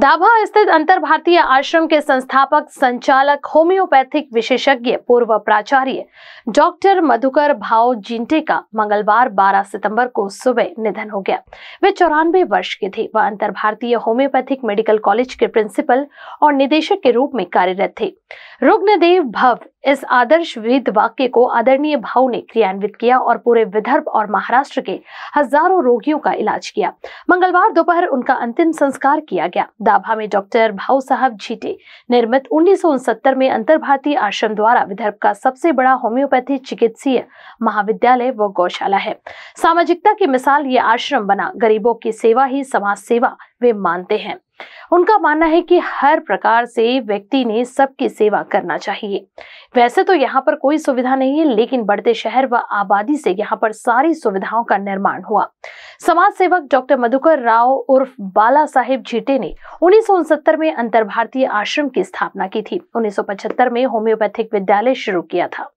दाभा स्थित अंतर भारतीय आश्रम के संस्थापक संचालक होम्योपैथिक विशेषज्ञ पूर्व प्राचार्य डॉक्टर मधुकर भाव जिंटे का मंगलवार 12 सितंबर को सुबह निधन हो गया वे चौरानवे वर्ष के थे वह अंतर भारतीय होम्योपैथिक मेडिकल कॉलेज के प्रिंसिपल और निदेशक के रूप में कार्यरत थे रुग्णदेव भव इस आदर्श विद वाक्य को आदरणीय भाव ने क्रियान्वित किया और पूरे विदर्भ और महाराष्ट्र के हजारों रोगियों का इलाज किया मंगलवार दोपहर उनका अंतिम संस्कार किया गया दाभा में डॉक्टर भाव साहब झीटे निर्मित उन्नीस में अंतर भारतीय आश्रम द्वारा विदर्भ का सबसे बड़ा होम्योपैथी चिकित्सीय महाविद्यालय व गौशाला है सामाजिकता की मिसाल ये आश्रम बना गरीबों की सेवा ही समाज सेवा वे मानते हैं उनका मानना है कि हर प्रकार से व्यक्ति ने सबकी सेवा करना चाहिए वैसे तो यहाँ पर कोई सुविधा नहीं है लेकिन बढ़ते शहर व आबादी से यहाँ पर सारी सुविधाओं का निर्माण हुआ समाज सेवक डॉक्टर मधुकर राव उर्फ बाला साहेब जीटे ने उन्नीस में अंतर भारतीय आश्रम की स्थापना की थी उन्नीस में होम्योपैथिक विद्यालय शुरू किया था